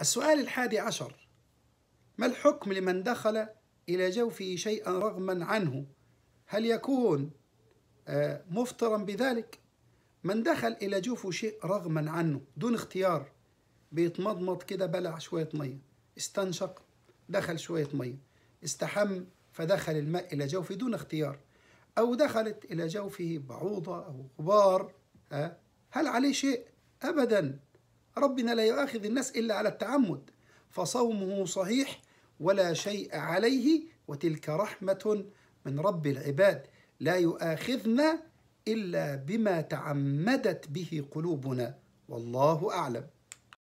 السؤال الحادي عشر ما الحكم لمن دخل إلى جوفه شيئا رغما عنه هل يكون آه، مفطرا بذلك من دخل إلى جوفه شيء رغما عنه دون اختيار بيتمضمض كده بلع شوية مية استنشق دخل شوية مية استحم فدخل الماء إلى جوفه دون اختيار أو دخلت إلى جوفه بعوضة أو غبار آه، هل عليه شيء؟ أبدا ربنا لا يؤاخذ الناس إلا على التعمد فصومه صحيح ولا شيء عليه وتلك رحمة من رب العباد لا يؤاخذنا إلا بما تعمدت به قلوبنا والله أعلم